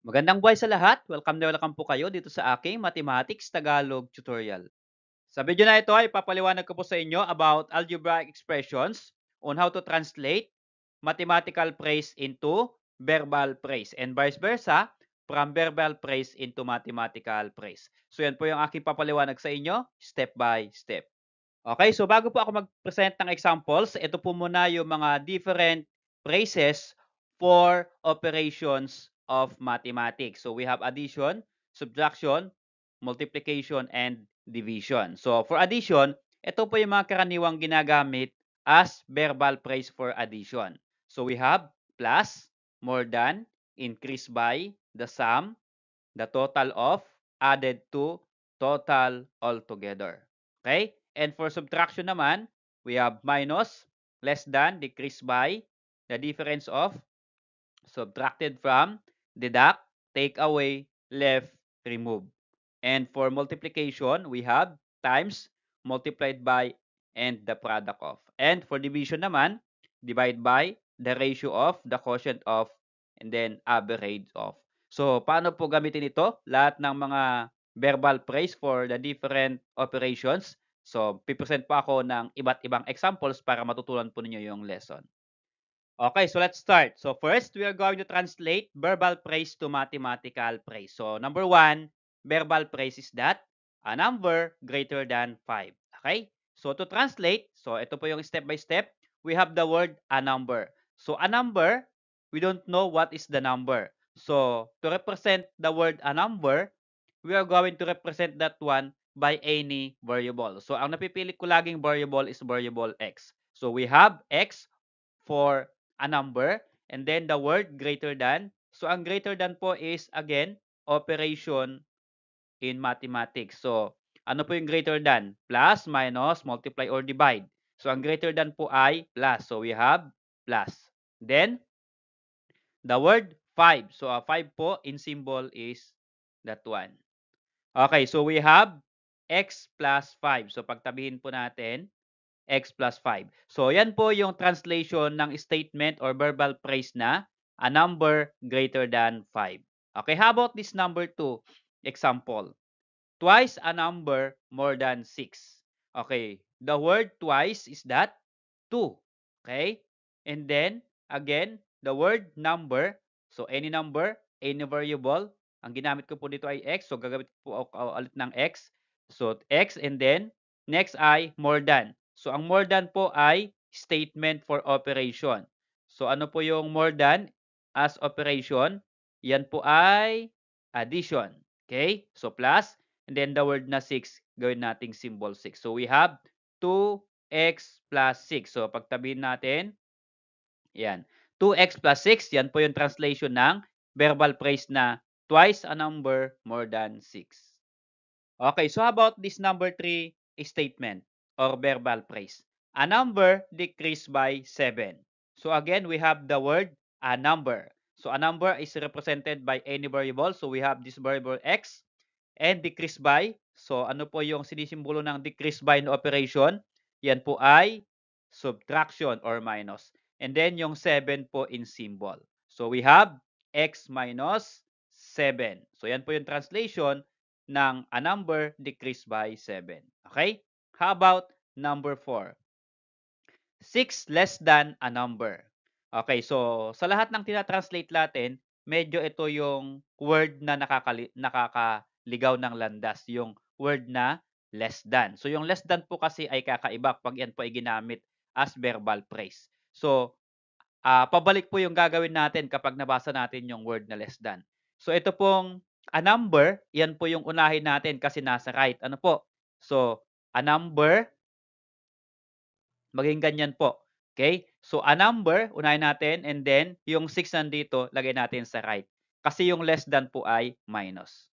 Magandang buhay sa lahat. Welcome na welcome po kayo dito sa aking Mathematics Tagalog tutorial. Sa video na ito ay papaliwanag ko po sa inyo about algebraic expressions on how to translate mathematical phrase into verbal phrase and vice versa from verbal phrase into mathematical phrase. So yan po yung aking papaliwanag sa inyo step by step. Okay, so bago po ako mag-present ng examples, ito po muna yung mga different phrases for operations of mathematics. So we have addition, subtraction, multiplication, and division. So for addition, ito po yung mga karaniwang ginagamit as verbal phrase for addition. So we have plus, more than, increase by, the sum, the total of, added to, total altogether. Okay? And for subtraction naman, we have minus, less than, decrease by, the difference of, subtracted from, deduct, take away, left, remove. And for multiplication, we have times, multiplied by, and the product of. And for division naman, divide by the ratio of, the quotient of, and then average of. So, paano po gamitin ito? Lahat ng mga verbal phrase for the different operations. So, pipresent po ako ng iba't ibang examples para matutunan po ninyo yung lesson. Okay, so let's start. So first, we are going to translate verbal phrase to mathematical phrase. So number one, verbal phrase is that a number greater than 5. Okay? So to translate, so ito po yung step by step, we have the word a number. So a number, we don't know what is the number. So to represent the word a number, we are going to represent that one by any variable. So ang napipili ko laging variable is variable x. So we have x for a number, and then the word greater than. So, ang greater than po is, again, operation in mathematics. So, ano po yung greater than? Plus, minus, multiply, or divide. So, ang greater than po ay plus. So, we have plus. Then, the word 5. So, a ah, 5 po in symbol is that one. Okay, so we have x plus 5. So, pagtabihin po natin, x plus 5. So, yan po yung translation ng statement or verbal phrase na a number greater than 5. Okay, how about this number 2? Example, twice a number more than 6. Okay, the word twice is that 2. Okay, and then, again, the word number, so any number, any variable, ang ginamit ko po dito ay x, so gagamit ko po ako ulit ng x. So, x and then, next ay more than. So ang more than po ay statement for operation. So ano po yung more than as operation? Yan po ay addition. Okay? So plus and then the word na 6 gawin nating symbol 6. So we have 2x plus 6. So pagtabihin natin, yan. 2x plus 6, yan po yung translation ng verbal phrase na twice a number more than 6. Okay, so how about this number 3 statement? or verbal phrase. A number decreased by 7. So again, we have the word a number. So a number is represented by any variable. So we have this variable x and decreased by. So ano po yung sinisimbolo ng decreased by na operation? Yan po ay subtraction or minus. And then yung 7 po in symbol. So we have x minus 7. So yan po yung translation ng a number decreased by 7. Okay? How about number 4? 6 less than a number. Okay, so sa lahat ng tinatranslate Latin, medyo ito yung word na nakakali- nakakaligaw ng landas, yung word na less than. So yung less than po kasi ay kakaiba pag yan po ay ginamit as verbal phrase. So uh, pabalik po yung gagawin natin kapag nabasa natin yung word na less than. So ito pong a number, yan po yung unahin natin kasi nasa right. Ano po? So a number, maging ganyan po. Okay? So, a number, unahin natin, and then, yung 6 nandito, lagay natin sa right. Kasi yung less than po ay minus.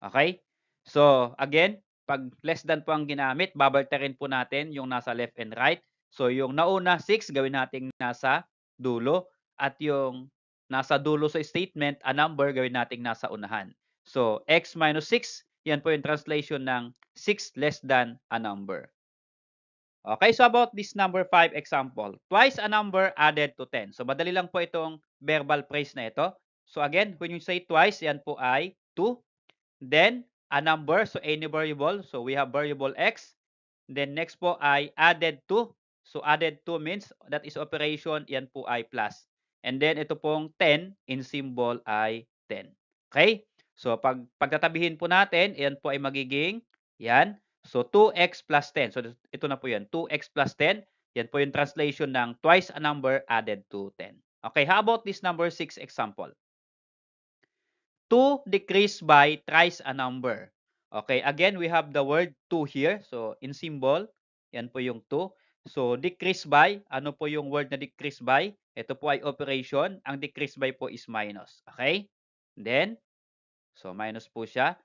Okay? So, again, pag less than po ang ginamit, babalterin po natin yung nasa left and right. So, yung nauna 6, gawin natin nasa dulo. At yung nasa dulo sa statement, a number, gawin natin nasa unahan. So, x minus 6, yan po yung translation ng 6 less than a number. Okay, so about this number 5 example. Twice a number added to 10. So madali lang po itong verbal phrase na ito. So again, when you say twice, yan po ay 2. Then, a number, so any variable. So we have variable x. Then next po ay added to. So added to means that is operation, yan po ay plus. And then ito pong 10 in symbol ay 10. Okay? So pag pagtatabihin po natin, ayan po ay magiging, yan. So 2x plus 10. So ito na po yan, 2x plus 10. Yan po yung translation ng twice a number added to 10. Okay, how about this number 6 example? 2 decreased by thrice a number. Okay, again, we have the word 2 here. So, in symbol, yan po yung 2. So, decrease by, ano po yung word na decrease by? Ito po ay operation. Ang decrease by po is minus. Okay? Then, So, minus po siya.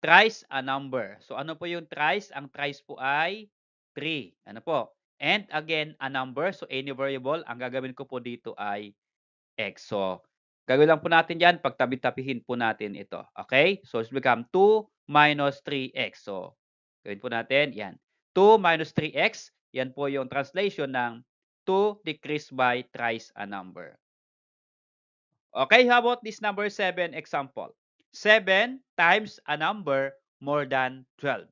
Thrice a number. So, ano po yung thrice? Ang thrice po ay 3. Ano po? And again, a number. So, any variable. Ang gagawin ko po dito ay x. So, gagawin lang po natin yan. Pagtabi-tapihin po natin ito. Okay? So, it's become 2 minus 3x. So, gawin po natin. Yan. 2 minus 3x. Yan po yung translation ng 2 decrease by thrice a number. Okay, how about this number 7 example? 7 times a number more than 12.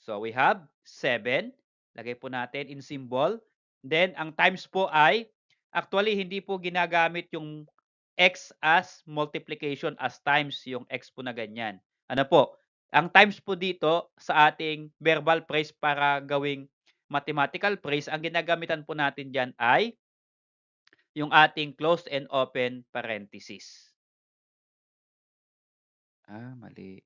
So we have 7. Lagay po natin in symbol. Then ang times po ay, actually hindi po ginagamit yung x as multiplication as times yung x po na ganyan. Ano po? Ang times po dito sa ating verbal phrase para gawing mathematical phrase, ang ginagamitan po natin dyan ay yung ating closed and open parenthesis. Ah, mali.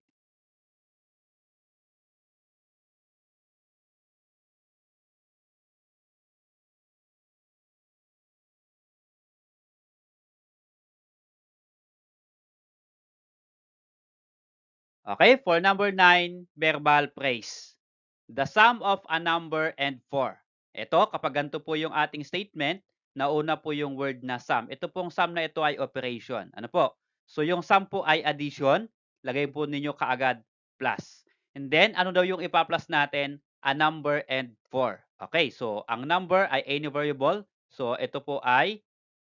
Okay, for number 9, verbal phrase. The sum of a number and 4. Ito, kapag ganito po yung ating statement, nauna po yung word na sum. Ito pong sum na ito ay operation. Ano po? So, yung sum po ay addition lagay po ninyo kaagad plus. And then, ano daw yung ipa-plus natin? A number and 4. Okay, so ang number ay any variable. So, ito po ay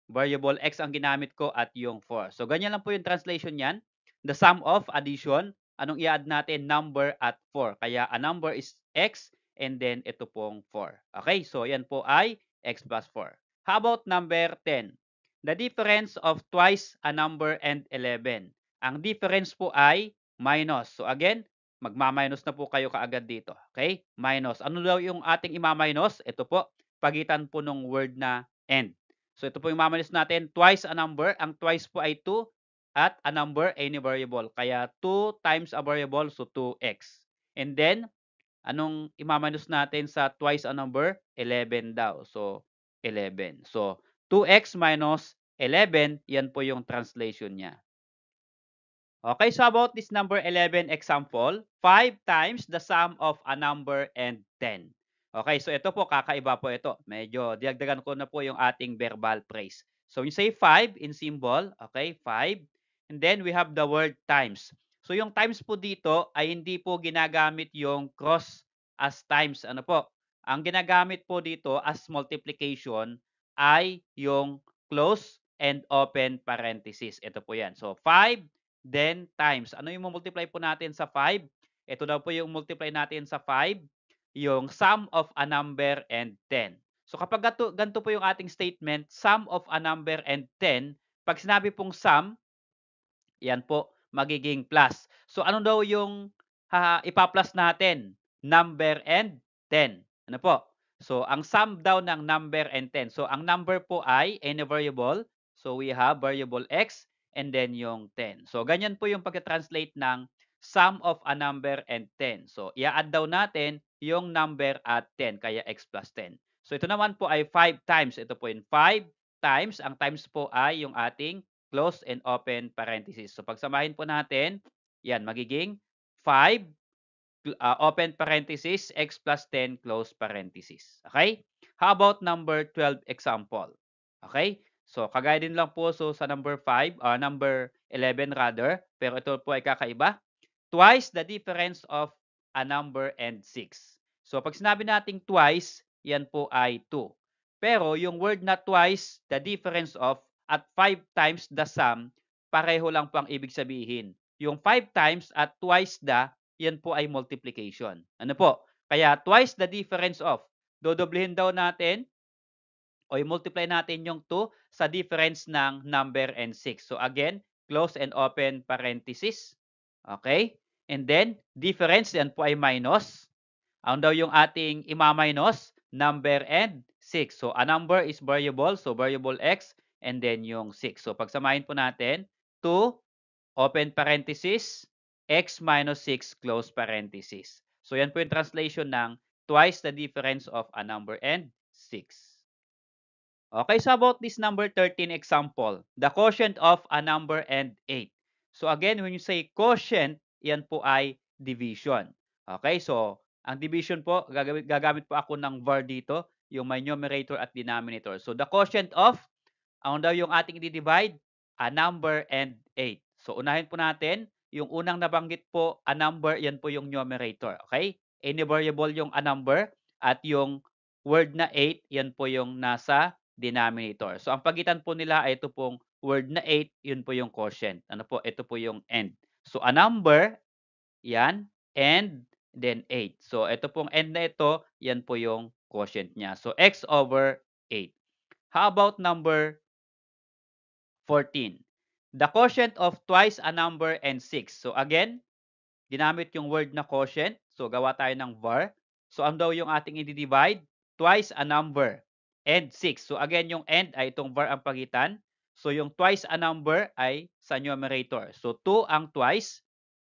variable x ang ginamit ko at yung 4. So, ganyan lang po yung translation niyan. The sum of addition, anong i-add natin? Number at 4. Kaya a number is x and then ito pong 4. Okay, so yan po ay x plus 4. How about number 10? The difference of twice a number and 11. Ang difference po ay minus. So again, magma-minus na po kayo kaagad dito. Okay? Minus. Ano daw yung ating ima-minus? Ito po, pagitan po ng word na and. So ito po yung maminus natin, twice a number. Ang twice po ay 2 at a number, any variable. Kaya 2 times a variable, so 2x. And then, anong imaminus natin sa twice a number? 11 daw. So, 11. So, 2x minus 11, yan po yung translation niya. Okay, so about this number 11 example, 5 times the sum of a number and 10. Okay, so ito po, kakaiba po ito. Medyo diagdagan ko na po yung ating verbal phrase. So you say 5 in symbol, okay, 5. And then we have the word times. So yung times po dito ay hindi po ginagamit yung cross as times. Ano po? Ang ginagamit po dito as multiplication ay yung close and open parenthesis. Ito po yan. So 5 then times. Ano yung multiply po natin sa 5? Ito daw po yung multiply natin sa 5, yung sum of a number and 10. So kapag ganito, ganito po yung ating statement, sum of a number and 10, pag sinabi pong sum, yan po, magiging plus. So ano daw yung ha, ipa-plus natin? Number and 10. Ano po? So ang sum daw ng number and 10. So ang number po ay any variable. So we have variable x and then yung 10. So, ganyan po yung pagka-translate ng sum of a number and 10. So, i-add daw natin yung number at 10, kaya x plus 10. So, ito naman po ay 5 times. Ito po yung 5 times. Ang times po ay yung ating close and open parenthesis. So, pagsamahin po natin, yan, magiging 5 uh, ah, open parenthesis, x plus 10, close parenthesis. Okay? How about number 12 example? Okay? So, kagaya din lang po so sa number 5, uh, ah, number 11 rather, pero ito po ay kakaiba. Twice the difference of a number and 6. So, pag sinabi nating twice, yan po ay 2. Pero yung word na twice the difference of at 5 times the sum, pareho lang po ang ibig sabihin. Yung 5 times at twice the, yan po ay multiplication. Ano po? Kaya twice the difference of, dodoblehin daw natin o i-multiply natin yung 2 sa difference ng number and 6. So again, close and open parenthesis. Okay? And then, difference, yan po ay minus. Ano daw yung ating ima-minus? Number and 6. So a number is variable. So variable x and then yung 6. So pagsamahin po natin, 2, open parenthesis, x minus 6, close parenthesis. So yan po yung translation ng twice the difference of a number and 6. Okay, so about this number 13 example, the quotient of a number and 8. So again, when you say quotient, yan po ay division. Okay, so ang division po, gagamit, po ako ng var dito, yung may numerator at denominator. So the quotient of, ang daw yung ating i-divide, a number and 8. So unahin po natin, yung unang nabanggit po, a number, yan po yung numerator. Okay, any variable yung a number at yung word na 8, yan po yung nasa denominator. So ang pagitan po nila ay ito pong word na 8, yun po yung quotient. Ano po? Ito po yung end. So a number, yan, and then 8. So ito pong end na ito, yan po yung quotient niya. So x over 8. How about number 14? The quotient of twice a number and 6. So again, ginamit yung word na quotient. So gawa tayo ng var. So ano daw yung ating i-divide? Twice a number and 6. So again, yung and ay itong var ang pagitan. So yung twice a number ay sa numerator. So 2 ang twice,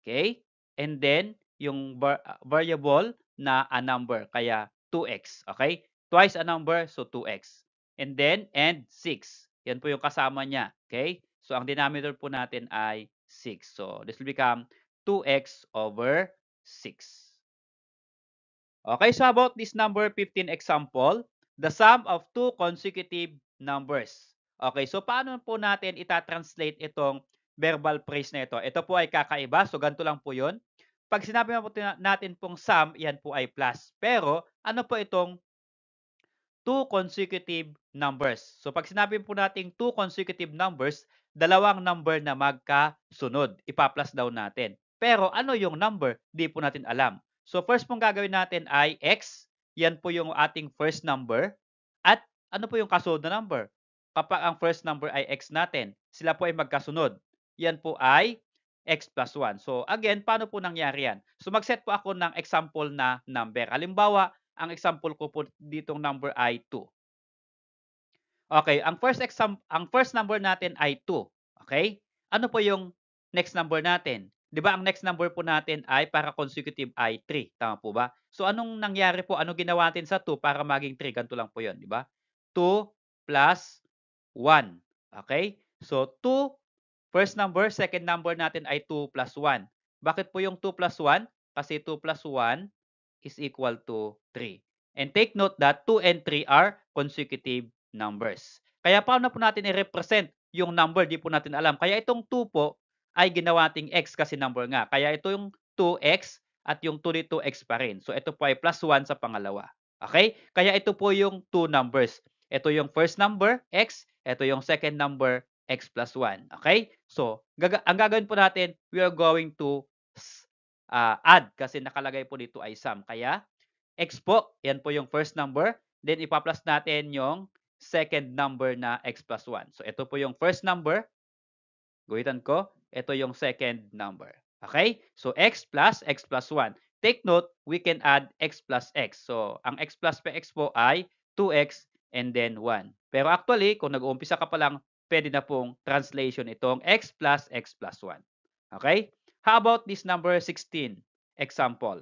okay? And then yung var ah, variable na a number, kaya 2x, okay? Twice a number, so 2x. And then and 6. Yan po yung kasama niya, okay? So ang denominator po natin ay 6. So this will become 2x over 6. Okay, so about this number 15 example, the sum of two consecutive numbers. Okay, so paano po natin itatranslate itong verbal phrase na ito? Ito po ay kakaiba, so ganito lang po yun. Pag sinabi na natin pong sum, yan po ay plus. Pero ano po itong two consecutive numbers? So pag sinabi po natin two consecutive numbers, dalawang number na magkasunod. Ipa-plus daw natin. Pero ano yung number? Di po natin alam. So first pong gagawin natin ay x yan po yung ating first number. At ano po yung kasunod na number? Kapag ang first number ay x natin, sila po ay magkasunod. Yan po ay x plus 1. So again, paano po nangyari yan? So mag-set po ako ng example na number. Halimbawa, ang example ko po ditong number ay 2. Okay, ang first exam ang first number natin ay 2. Okay? Ano po yung next number natin? 'di ba ang next number po natin ay para consecutive ay 3, tama po ba? So anong nangyari po? Ano ginawa natin sa 2 para maging 3? Ganito lang po 'yon, 'di ba? 2 plus 1. Okay? So 2 first number, second number natin ay 2 plus 1. Bakit po yung 2 plus 1? Kasi 2 plus 1 is equal to 3. And take note that 2 and 3 are consecutive numbers. Kaya paano po natin i-represent yung number? Di po natin alam. Kaya itong 2 po, ay ginawa ting x kasi number nga. Kaya ito yung 2x at yung 2 dito x pa rin. So ito po ay plus 1 sa pangalawa. Okay? Kaya ito po yung two numbers. Ito yung first number, x. Ito yung second number, x plus 1. Okay? So, gaga ang gagawin po natin, we are going to uh, add kasi nakalagay po dito ay sum. Kaya, x po, yan po yung first number. Then, ipa-plus natin yung second number na x plus 1. So, ito po yung first number. Guhitan ko. Ito yung second number. Okay? So, x plus x plus 1. Take note, we can add x plus x. So, ang x plus px po ay 2x and then 1. Pero actually, kung nag-uumpisa ka pa lang, pwede na pong translation itong x plus x plus 1. Okay? How about this number 16? Example.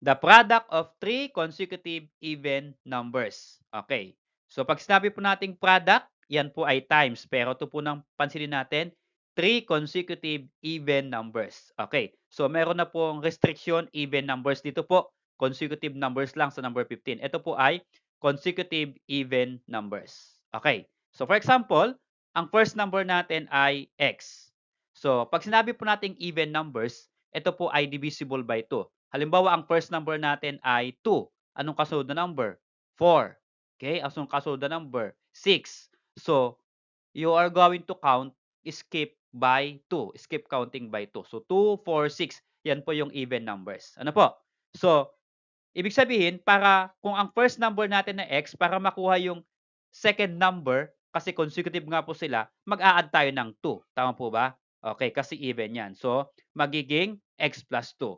The product of three consecutive even numbers. Okay. So pag sinabi po nating product, yan po ay times. Pero ito po nang pansinin natin, three consecutive even numbers. Okay. So, meron na pong restriction even numbers dito po. Consecutive numbers lang sa number 15. Ito po ay consecutive even numbers. Okay. So, for example, ang first number natin ay x. So, pag sinabi po nating even numbers, ito po ay divisible by 2. Halimbawa, ang first number natin ay 2. Anong kasunod na number? 4. Okay? Anong kasunod na number? 6. So, you are going to count, skip by 2. Skip counting by 2. So 2, 4, 6. Yan po yung even numbers. Ano po? So, ibig sabihin, para kung ang first number natin na x, para makuha yung second number, kasi consecutive nga po sila, mag-a-add tayo ng 2. Tama po ba? Okay, kasi even yan. So, magiging x plus 2.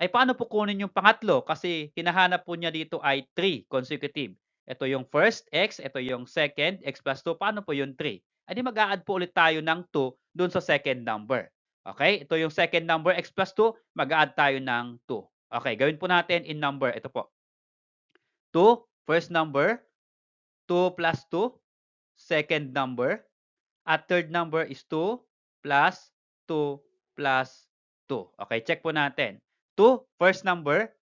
Ay paano po kunin yung pangatlo? Kasi hinahanap po niya dito ay 3 consecutive. Ito yung first x, ito yung second, x plus 2. Paano po yung 3? Adi mag-a-add po ulit tayo ng 2 dun sa second number. Okay? Ito yung second number, x plus 2, mag-add tayo ng 2. Okay, gawin po natin in number. Ito po. 2, first number, 2 plus 2, second number, at third number is 2 plus 2 plus 2. Okay, check po natin. 2, first number,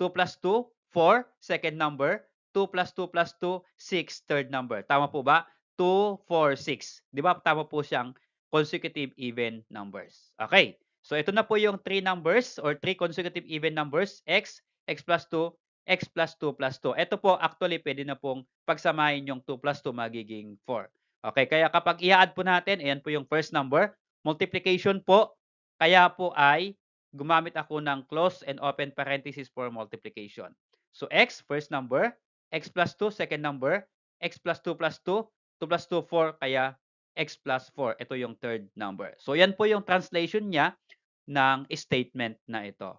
2 plus 2, 4, second number, 2 plus 2 plus 2, 6, third number. Tama po ba? 2, 4, 6. Di ba? Tama po siyang consecutive even numbers. Okay. So ito na po yung three numbers or three consecutive even numbers, x, x plus 2, x plus 2 plus 2. Ito po actually pwede na pong pagsamahin yung 2 plus 2 magiging 4. Okay, kaya kapag i-add po natin, ayan po yung first number, multiplication po, kaya po ay gumamit ako ng close and open parenthesis for multiplication. So x, first number, x plus 2, second number, x plus 2 plus 2, 2 plus 2, 4, kaya x plus 4. Ito yung third number. So, yan po yung translation niya ng statement na ito.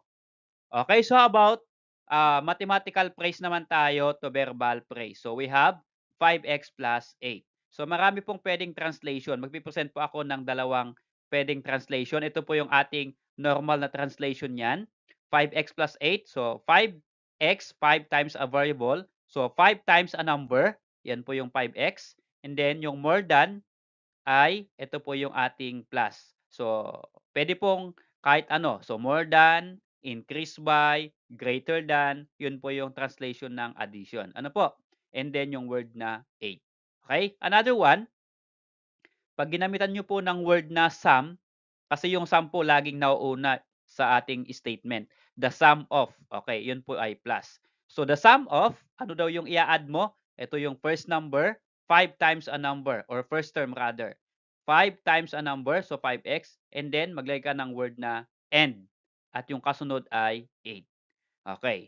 Okay, so about uh, mathematical phrase naman tayo to verbal phrase. So, we have 5x plus 8. So, marami pong pwedeng translation. Magpipresent po ako ng dalawang pwedeng translation. Ito po yung ating normal na translation niyan. 5x plus 8. So, 5x, 5 times a variable. So, 5 times a number. Yan po yung 5x. And then, yung more than, ay ito po yung ating plus. So, pwede pong kahit ano. So, more than, increase by, greater than, yun po yung translation ng addition. Ano po? And then yung word na 8. Okay? Another one, pag ginamitan nyo po ng word na sum, kasi yung sum po laging nauuna sa ating statement. The sum of. Okay, yun po ay plus. So, the sum of, ano daw yung ia add mo? Ito yung first number, 5 times a number or first term rather. 5 times a number, so 5x, and then maglagay ka ng word na n. At yung kasunod ay 8. Okay.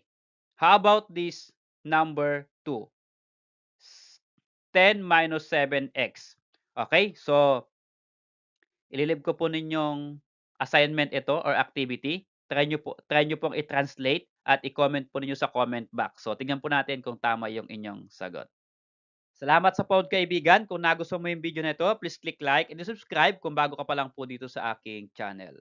How about this number 2? 10 minus 7x. Okay, so ililib ko po ninyong assignment ito or activity. Try nyo, po, try nyo pong i-translate at i-comment po ninyo sa comment box. So, tingnan po natin kung tama yung inyong sagot. Salamat sa pod kaibigan. Kung nagustuhan mo yung video na ito, please click like and subscribe kung bago ka pa lang po dito sa aking channel.